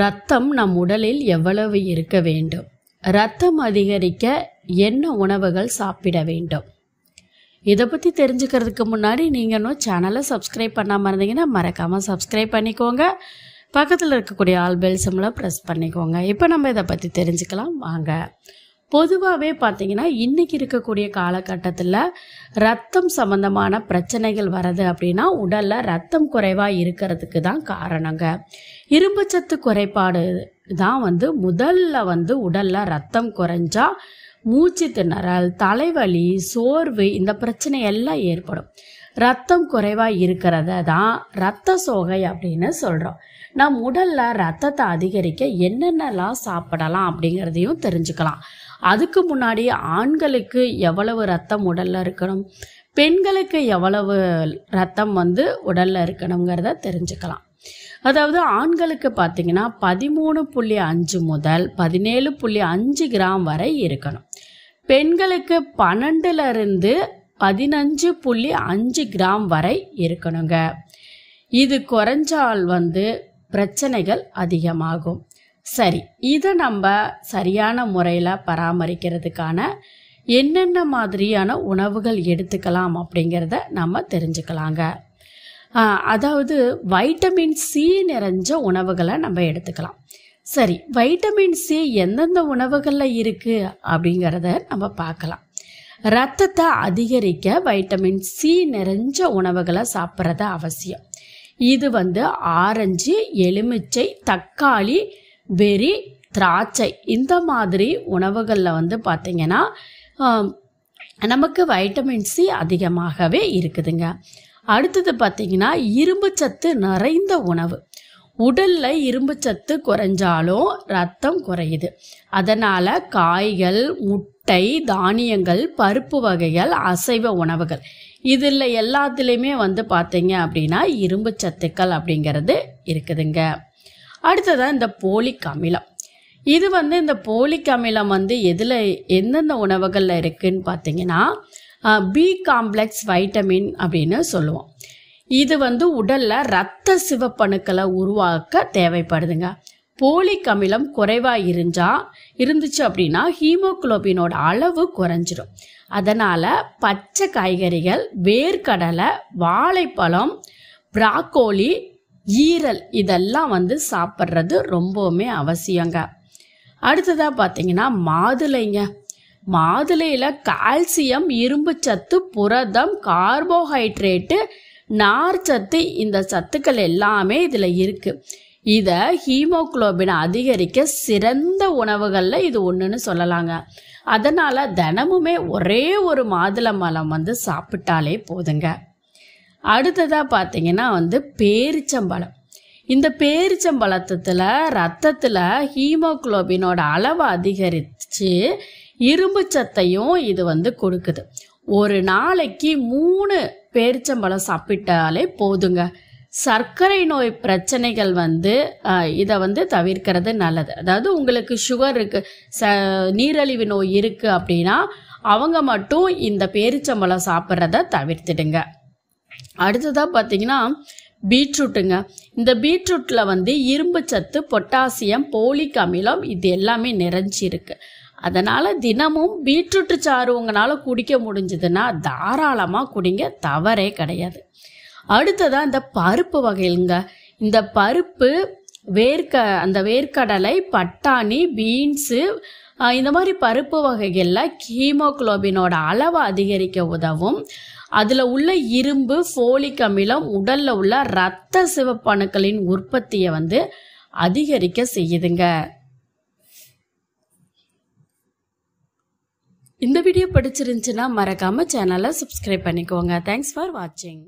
ரத்தம் நம் உடலில் எவ்வளவு இருக்க வேண்டும் ரத்தம் அதிகரிக்க என்ன உணவுகள் சாப்பிட வேண்டும் இதை பற்றி தெரிஞ்சுக்கிறதுக்கு முன்னாடி நீங்கள் இன்னும் சேனலை சப்ஸ்கிரைப் பண்ணாமல் இருந்தீங்கன்னா மறக்காமல் சப்ஸ்கிரைப் பண்ணிக்கோங்க பக்கத்தில் இருக்கக்கூடிய ஆல்பெல்ஸம்லாம் சிம்மில் ப்ரெஸ் பண்ணிக்கோங்க இப்போ நம்ம இதை பற்றி தெரிஞ்சுக்கலாம் வாங்க பொதுவாகவே பார்த்தீங்கன்னா இன்றைக்கி இருக்கக்கூடிய காலகட்டத்தில் ரத்தம் சம்மந்தமான பிரச்சனைகள் வருது அப்படின்னா உடலில் ரத்தம் குறைவாக இருக்கிறதுக்கு தான் காரணங்க இரும்புச்சத்து குறைபாடு தான் வந்து முதல்ல வந்து உடலில் ரத்தம் குறைஞ்சா மூச்சு திணறல் தலைவலி சோர்வு இந்த பிரச்சனை எல்லாம் ஏற்படும் ரத்தம் குறைவாக இருக்கிறத தான் ரத்த சோகை அப்படின்னு சொல்கிறோம் நம் உடலில் ரத்தத்தை அதிகரிக்க என்னென்னலாம் சாப்பிடலாம் அப்படிங்கிறதையும் தெரிஞ்சுக்கலாம் அதுக்கு முன்னாடி ஆண்களுக்கு எவ்வளவு ரத்தம் உடலில் இருக்கணும் பெண்களுக்கு எவ்வளவு ரத்தம் வந்து உடலில் இருக்கணுங்கிறத தெரிஞ்சுக்கலாம் அதாவது ஆண்களுக்கு பார்த்தீங்கன்னா பதிமூணு புள்ளி அஞ்சு முதல் பதினேழு புள்ளி அஞ்சு கிராம் வரை இருக்கணும் பெண்களுக்கு பன்னெண்டுலேருந்து பதினஞ்சு புள்ளி அஞ்சு கிராம் வரை இருக்கணுங்க இது குறைஞ்சால் வந்து பிரச்சனைகள் அதிகமாகும் சரி இதை நம்ம சரியான முறையில் பராமரிக்கிறதுக்கான என்னென்ன மாதிரியான உணவுகள் எடுத்துக்கலாம் அப்படிங்கிறத நம்ம தெரிஞ்சுக்கலாங்க அதாவது வைட்டமின் சி நிறைஞ்ச உணவுகளை நம்ம எடுத்துக்கலாம் சரி வைட்டமின் சி எந்தெந்த உணவுகளில் இருக்குது அப்படிங்கிறத நம்ம பார்க்கலாம் ரத்தத்தை அதிகரிக்க வைட்டமின் சி நிறைஞ்ச உணவுகளை சாப்பிட்றது அவசியம் இது வந்து ஆரஞ்சு எலுமிச்சை தக்காளி வெறி திராட்சை இந்த மாதிரி உணவுகளில் வந்து பார்த்திங்கன்னா நமக்கு வைட்டமின் சி அதிகமாகவே இருக்குதுங்க அடுத்தது பார்த்திங்கன்னா இரும்பு சத்து நிறைந்த உணவு உடலில் இரும்பு சத்து குறைஞ்சாலும் ரத்தம் குறையுது அதனால் காய்கள் முட்டை முட்டை தானியங்கள் பருப்பு வகைகள் அசைவ உணவுகள் இதில் எல்லாத்துலேயுமே வந்து பார்த்தீங்க அப்படின்னா இரும்பு சத்துக்கள் அப்படிங்கிறது இருக்குதுங்க அடுத்ததான் இந்த போலிக் அமிலம் இது வந்து இந்த போலிக் அமிலம் வந்து எதில் எந்தெந்த உணவுகளில் இருக்குதுன்னு பார்த்தீங்கன்னா பி காம்ப்ளெக்ஸ் வைட்டமின் அப்படின்னு சொல்லுவோம் இது வந்து உடலில் ரத்த சிவப்பணுக்களை உருவாக்க தேவைப்படுதுங்க போலிக் அமிலம் குறைவாக இருந்தா இருந்துச்சு அப்படின்னா ஹீமோக்ளோபினோட அளவு குறைஞ்சிரும் அதனால் பச்சை காய்கறிகள் வேர்க்கடலை வாழைப்பழம் பிராக்கோலி ஈரல் இதெல்லாம் வந்து சாப்பிட்றது ரொம்பவுமே அவசியங்க அடுத்ததாக பார்த்தீங்கன்னா மாதுளைங்க மாதுளையில் கால்சியம் இரும்பு சத்து புரதம் கார்போஹைட்ரேட்டு நார் சத்து இந்த சத்துக்கள் எல்லாமே இதில் இருக்குது இதை ஹீமோக்ளோபின் அதிகரிக்க சிறந்த உணவுகளில் இது ஒன்றுன்னு சொல்லலாங்க அதனால் தினமுமே ஒரே ஒரு மாதுளம்பழம் வந்து சாப்பிட்டாலே போதுங்க அடுத்ததாக பார்த்தீங்கன்னா வந்து பேரிச்சம்பழம் இந்த பேரிச்சம்பழத்தில் ரத்தத்தில் ஹீமோக்ளோபினோட அளவை அதிகரித்து இரும்பு சத்தையும் இது வந்து கொடுக்குது ஒரு நாளைக்கு மூணு பேரிச்சம்பழம் சாப்பிட்டாலே போதுங்க சர்க்கரை நோய் பிரச்சனைகள் வந்து இதை வந்து தவிர்க்கிறது நல்லது அதாவது உங்களுக்கு சுகர் இருக்கு ச நீரழிவு நோய் இருக்குது அப்படின்னா அவங்க மட்டும் இந்த பேரிச்சம்பழம் சாப்பிட்றத தவிர்த்துடுங்க அடுத்ததாக பார்த்தீங்கன்னா பீட்ரூட்டுங்க இந்த பீட்ரூட்டில் வந்து இரும்பு சத்து பொட்டாசியம் போலிக் அமிலம் இது எல்லாமே நிறைஞ்சிருக்கு அதனால் தினமும் பீட்ரூட்டு சாறு உங்களால் குடிக்க முடிஞ்சதுன்னா தாராளமாக குடிங்க தவறே கிடையாது அடுத்ததாக இந்த பருப்பு வகைகளுங்க இந்த பருப்பு வேர்க்க அந்த வேர்க்கடலை பட்டாணி பீன்ஸு இந்த மாதிரி பருப்பு வகைகளில் ஹீமோக்ளோபினோட அளவை அதிகரிக்க உதவும் அதில் உள்ள இரும்பு ஃபோலிக் அமிலம் உடலில் உள்ள இரத்த சிவப்பணுக்களின் உற்பத்தியை வந்து அதிகரிக்க செய்யுதுங்க இந்த வீடியோ பிடிச்சிருந்துச்சுன்னா மறக்காமல் சேனலை சப்ஸ்கிரைப் பண்ணிக்கோங்க தேங்க்ஸ் ஃபார் வாட்சிங்